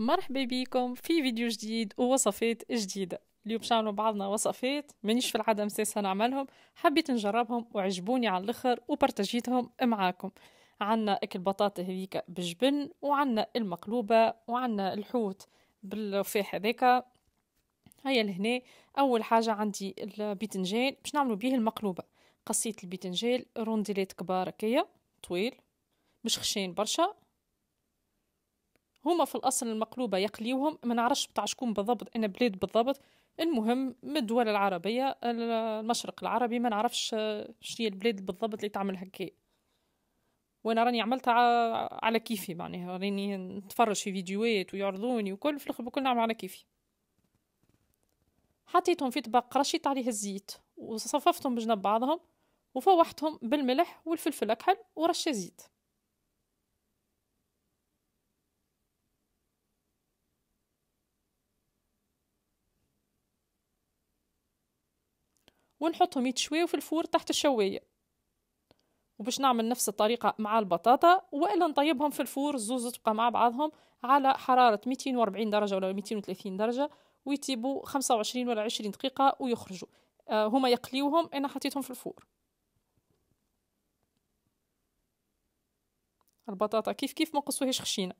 مرحبا بكم في فيديو جديد ووصفات جديده اليوم باش نعملوا بعضنا وصفات مانيش في العاده مساسه نعملهم حبيت نجربهم وعجبوني على الاخر وبرتجيتهم معاكم عنا اكل بطاطا هذيك بالجبن وعنا المقلوبه وعنا الحوت بالرفاح هذيك هيا لهنا اول حاجه عندي البيتنجان باش نعملوا بيه المقلوبه قصيت البيتنجان رونديلات كبار كيا طويل مش خشين برشا هما في الأصل المقلوبة يقليوهم ما نعرفش بتاع شكون بالضبط أنا بلاد بالضبط المهم من الدول العربية المشرق العربي ما نعرفش آه، شنو البلاد بالضبط اللي تعمل هكا وانا راني عملتها على كيفي معناها راني نتفرج في فيديوهات ويعرضوني وكل في الاخر بكل نعمل على كيفي حطيتهم في طبق رشيت عليه الزيت وصففتهم بجنب بعضهم وفوحتهم بالملح والفلفل اكحل ورشه زيت ونحطهم يتشويو في الفور تحت الشواية وباش نعمل نفس الطريقة مع البطاطا وإلا نطيبهم في الفور الزوز تبقى مع بعضهم على حرارة 240 درجة ولا 230 درجة ويتيبوا 25 ولا 20 دقيقة ويخرجوا آه هما يقليوهم أنا حطيتهم في الفور البطاطا كيف كيف ما نقصوهاش خشينه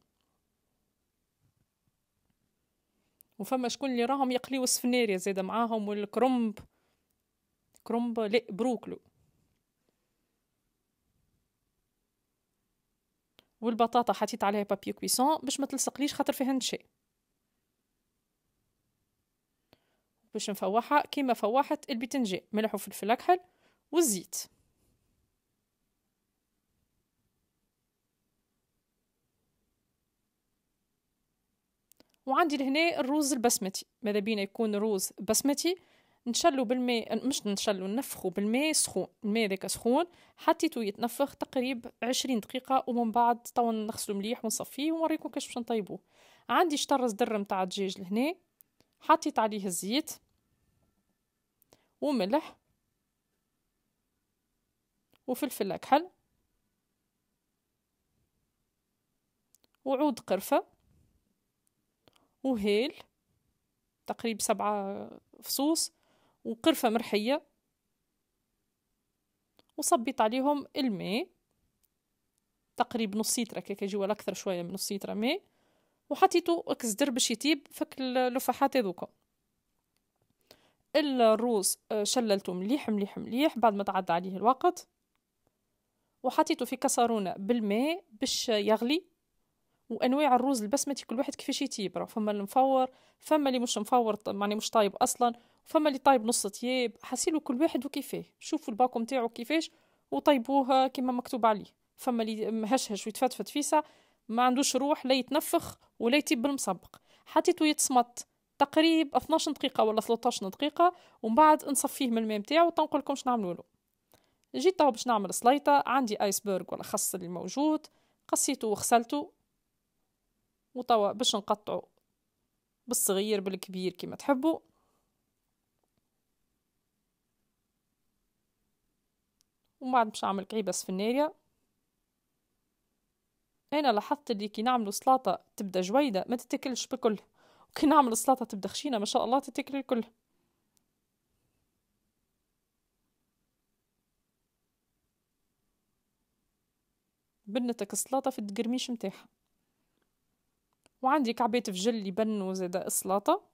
وفما شكون اللي راهم يقليو السفنيريا زاده معاهم والكرنب Krumble, بروكلو والبطاطا حطيت عليها بابي كويسون باش ما تلصقليش خاطر فيها نشا باش نفوحها كيما فوحت البتنجي ملح وفلفل اكحل والزيت وعندي لهنا الروز البسمتي ماذا بينا يكون روز بسمتي نشلو بالماء مش نشلو نفخو بالماء سخون الماء ذاك سخون حطيتو يتنفخ تقريب عشرين دقيقة ومن بعد توا نغسلو مليح ونصفيه ونوريكم كيفاش باش نطيبوه عندي شطر صدر متاع دجاج لهنا حطيت عليه الزيت وملح وفلفل أكحل وعود قرفة وهيل تقريب سبعة فصوص وقرفة مرحية وصبيت عليهم الماء تقريبا نص لتر كيك يجيو اكثر شويه من نص لتر ماء وحطيته كزدر باش يطيب فك اللفحات هذوكا الروز آه، شللته مليح مليح مليح بعد ما تعدى عليه الوقت وحطيته في كسرونة بالماء باش يغلي وانواع الروز البسمتي كل واحد كيفاش يطيب فما المفور فما اللي مش مفور معني مش طايب اصلا فما اللي طايب نص طياب حاسيلو كل واحد وكيفاه شوفوا الباكو نتاعو كيفاش وطيبوه كما مكتوب عليه فما اللي مهشهش ويتفتفت فيسا ما عندوش روح لا يتنفخ ولا يطيب بالمصبق حطيته يتصمت تقريب 12 دقيقة ولا 13 دقيقة ومن بعد نصفيه من الماء نتاعو وتنقول لكم شنو نعملوا له جيت طاو باش نعمل سليطة عندي ايسبرغ ولا خص اللي موجود قصيته وغسلته وتوا باش نقطعه بالصغير بالكبير كما تحبوا ومن بعد باش نعمل كعيبة سفنارية انا لاحظت اللي كي نعملوا سلطه تبدا جويده ما تتاكلش بكل وكي نعمل سلطه تبدا خشينه ما شاء الله تتاكل الكل بنتك السلطه في القرميش نتاعها وعندي كعبات فجل يبنوا زادا السلطه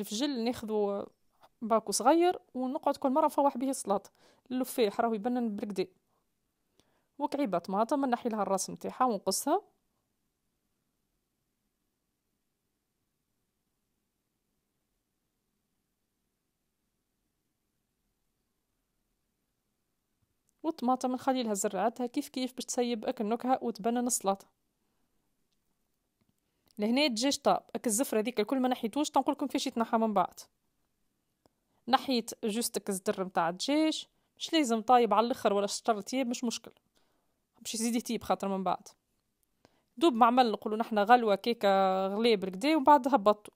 الفجل ناخذو باكو صغير ونقعد كل مره نفوح به السلاط اللفاح راهو يبنن بالكدا وكعيبه طماطم من نحي لها الراس نتاعها ونقصها والطماطم نخلي لها زرعتها كيف كيف باش تسيب اكل نكهه وتبنن الصلاط لهنا الدجاج طاب هاك الزفرة هذيك الكل ما نحيتوش تنقول لكم كيفاش يتنحى من بعد نحيت جوستك الزدر نتاع الدجاج مش لازم طايب على الاخر ولا شطر تياب مش مشكل باش يزيد يطيب خاطر من بعد دوب معمل نقولوا نحنا غلوه كيكه غليب بالكدا ومن بعد هبطوا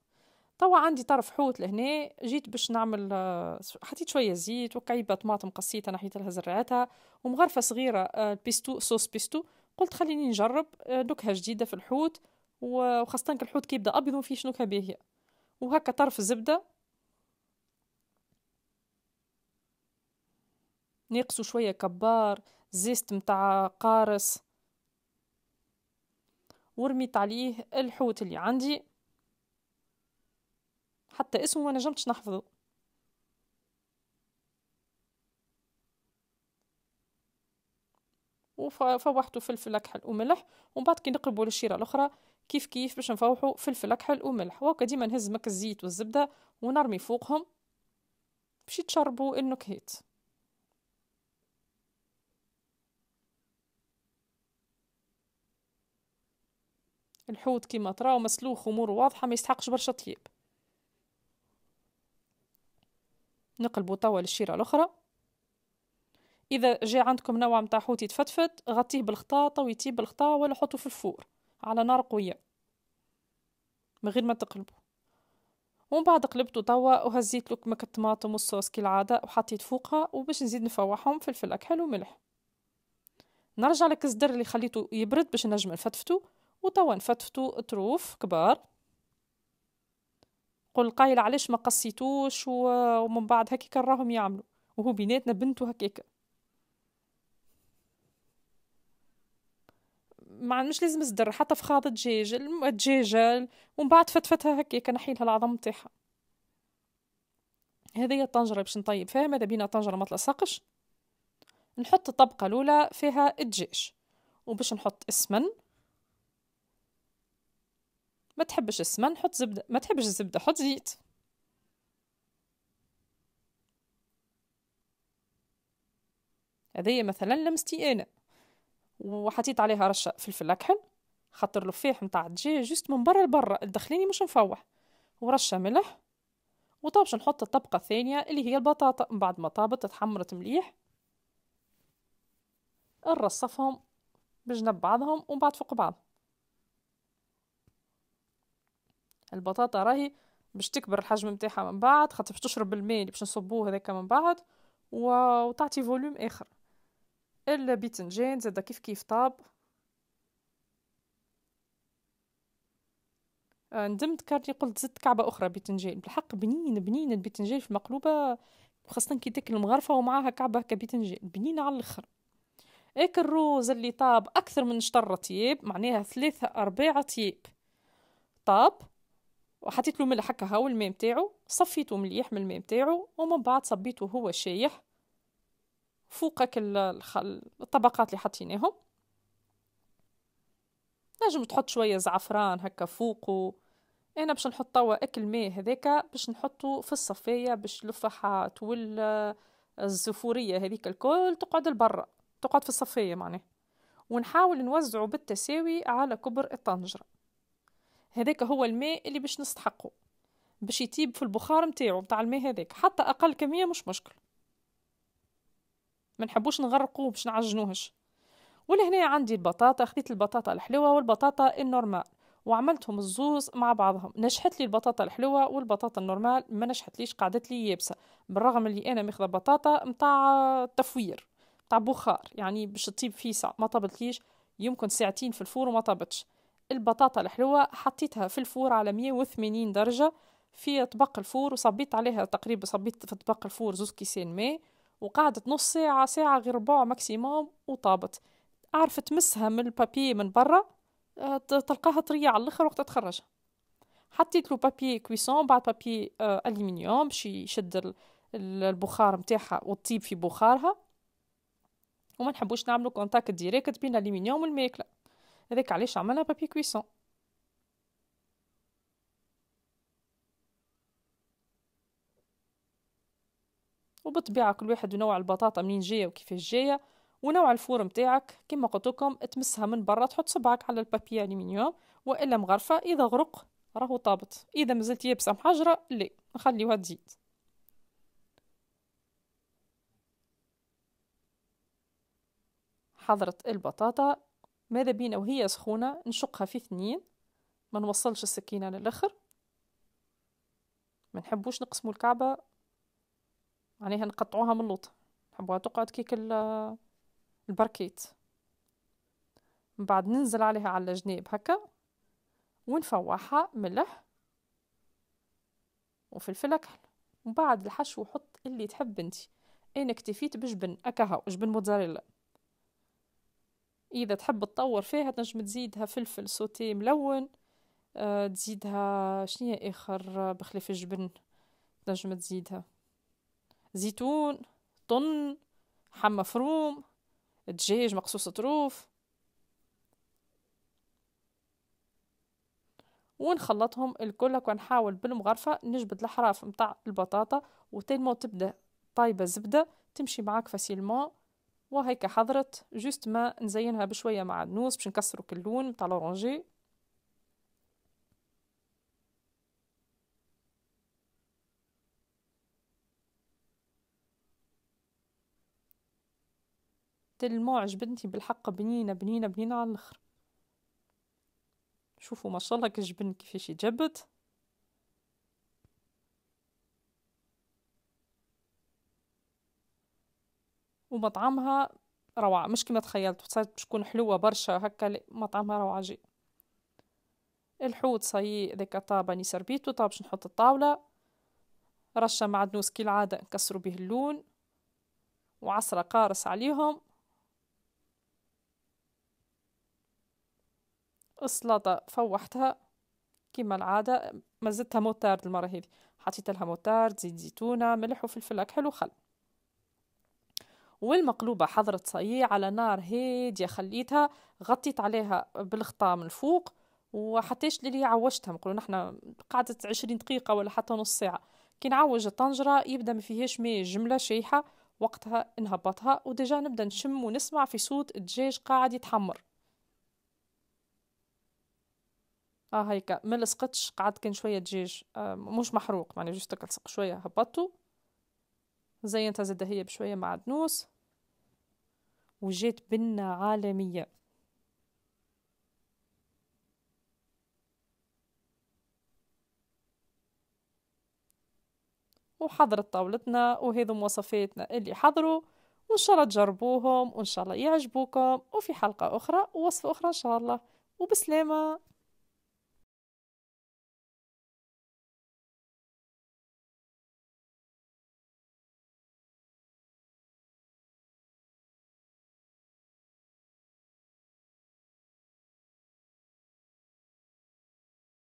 توا عندي طرف حوت لهنا جيت باش نعمل آه، حطيت شويه زيت وكعيبه طماطم قصيتها نحيت لها زرعتها ومغرفه صغيره آه، بيستو صوص بيستو قلت خليني نجرب آه، نكهه جديده في الحوت وخاصة الحوت كيبدا ابيض فيه شنو باهية وهكا طرف الزبدة نقصوا شوية كبار زيست متاع قارص ورميت عليه الحوت اللي عندي حتى اسمه ما نجمتش نحفظه وفوحته فلفل اكحل وملح ومن بعد كي نقلبو للشيره الاخرى كيف كيف باش نفوحوا فلفل اكحل وملح وهكا ديما نهز مك الزيت والزبده ونرمي فوقهم باش تشربوا النكهات الحوت كيما تراو مسلوخ ومور واضحه ما يستحقش برشا طيب نقلبوا توا للشيره الاخرى اذا جاء عندكم نوع متاع حوت يتفتفت غطيه بالخطاطه ويطيب بالخطا ولا حطوه في الفور على نار قوية من غير ما تقلبو ومن بعد قلبتو توا وهزيت له الطماطم والصوص كالعادة وحطيت فوقها وباش نزيد نفوحهم فلفل أكحل وملح نرجع لك الزدر اللي خليته يبرد باش نجم نفتفتو وتوا نفتفتو طروف كبار قل قايل علاش ما قصيتوش ومن بعد هكي راهم يعملوا وهو بيناتنا بنته هكاك مع مش لازم صدر حتى فخاض الدجاج الدجاجة ومن بعد فتفتها هكاك نحيلها العظم نتاعها هذه الطنجرة باش نطيب فيها ماذا بينا الطنجرة ما تلصقش نحط الطبقة الأولى فيها الدجاج وباش نحط السمن ما تحبش السمن حط زبدة ما تحبش الزبدة حط زيت هذه مثلا لمستي أنا وحطيت عليها رشه فلفل اكحل خاطر لفيح نتاع الدجاج جوست من برا لبرا الدخليني مش مفوح ورشه ملح وطابش نحط الطبقه الثانيه اللي هي البطاطا من بعد ما طابت تحمرت مليح نرصفهم بجنب بعضهم ومن بعد فوق بعض البطاطا راهي باش تكبر الحجم نتاعها من بعد خاطر باش تشرب الماء اللي باش نصبوه هذاك من بعد و... وتعطي فوليوم اخر الباذنجان زادا كيف كيف طاب آه، ندمت كارتي قلت زدت كعبه اخرى باذنجان بالحق بنين بنين الباذنجان في المقلوبه خاصة كي تاكل مغرفة ومعاها كعبة هكا باذنجان بنينة على الاخر هاك الروز اللي طاب اكثر من شطر طيب معناها ثلاثة ارباع طيب طاب وحطيت له ملح هكا هاو الماء نتاعو صفيته مليح من الماء نتاعو ومن بعد صبيته هو شايح فوقك الطبقات اللي حطيناهم نجم تحط شوية زعفران هكا فوقه انا باش نحط توا اكل ماء هذاك باش نحطه في الصفايه باش لفحة والزفورية الزفوريه هذيك الكل تقعد لبرا تقعد في الصفايه معناه ونحاول نوزعه بالتساوي على كبر الطنجره هذاك هو الماء اللي باش نستحقه باش يطيب في البخار متاعه متاع الماء هذاك حتى اقل كميه مش مشكل ما نحبوش نغرقوه باش نعجنوهش ولهنا عندي البطاطا خديت البطاطا الحلوه والبطاطا النورمال وعملتهم الزوز مع بعضهم نشحت لي البطاطا الحلوه والبطاطا النورمال ما نجحت ليش قعدت لي يابسه بالرغم اللي انا ماخذه بطاطا متاع تفوير متاع بخار يعني باش تطيب فيسع ما طابت ليش يمكن ساعتين في الفور وما طابتش البطاطا الحلوه حطيتها في الفور على 180 درجه في طبق الفور وصبيت عليها تقريبا صبيت في طبق الفور زوز كيسين ماء وقعدت نص ساعة ساعة غير ربع ماكسيموم وطابت عارف تمسها من البابي من برا آه، تلقاها طرية على الآخر وقت تخرجها حطيت له بابي كويسون بعد بابي ألمنيوم باش يشد البخار متاعها وتطيب في بخارها وما نحبوش نعملو كونتاكت ديريكت بين الألمنيوم والماكلة هذاك علاش عملنا بابي كويسون وبالطبيعة كل واحد ينوع البطاطا منين جاية وكيفاش جاية ونوع الفور متاعك كما قلت لكم تمسها من برا تحط صبعك على البابي الومنيوم والا مغرفه اذا غرق راهو طابت اذا مازلت يابسه محجره لا نخليوها تزيد حضرت البطاطا ماذا بينا وهي سخونه نشقها في اثنين ما نوصلش السكينه للاخر ما نحبوش نقسموا الكعبه يعني نقطعوها من اللوط نحبوها تقعد كيك البركيت من بعد ننزل عليها على الجنيب هكا ونفوحها ملح وفلفل اكحل ومن بعد الحشو حط اللي تحب انت انا اكتفيت بجبن اكهو جبن موتزاريلا اذا تحب تطور فيها تنجم تزيدها فلفل سوتي ملون أه تزيدها شنية اخر آه، بخلاف الجبن تنجم تزيدها زيتون طن حم مفروم دجاج مقصوص طروف ونخلطهم الكل ونحاول بالمغرفة نجبد الحراف متاع البطاطا ما تبدأ طايبة زبده تمشي معاك فاسيلمون وهيك حضرت جوست ما نزينها بشوية مع النوس باش نكسرو كل لون متاع لورانجي حتى المو عجبنتي بالحق بنينه بنينه بنينه على الاخر شوفوا ما شاء الله كجبن كيفاش يتجبد ومطعمها روعة مش كما تخيلت تصير تكون حلوة برشا هكا مطعمها روعة جي الحوت صاي ذاك طابة سربيتو طاب باش نحط الطاولة رشة معدنوس كالعادة نكسرو به اللون وعصرة قارص عليهم السلطة فوحتها كما العادة زدتها موتارد المرة هذه حطيت لها موتارد زيت زيتونة ملح وفلفل أكحل وخل والمقلوبة حضرت صي على نار هادية خليتها غطيت عليها بالغطاء من فوق وحتىش اللي عوجتها نقولوا نحنا قعدت عشرين دقيقة ولا حتى نص ساعة كي نعوج الطنجرة يبدا ما فيهاش ماء جملة شايحة وقتها نهبطها وديجا نبدا نشم ونسمع في صوت الدجاج قاعد يتحمر اه هيك ما لصقتش قعد كان شويه دجاج آه مش محروق معناها جوست تلصق شويه هبطته زينتها زاد هي بشويه معدنوس وجات بنة عالمية وحضرت طاولتنا وهذو مواصفاتنا اللي حضروا وإن شاء الله تجربوهم وإن شاء الله يعجبوكم وفي حلقة أخرى ووصفة أخرى إن شاء الله وبسلامة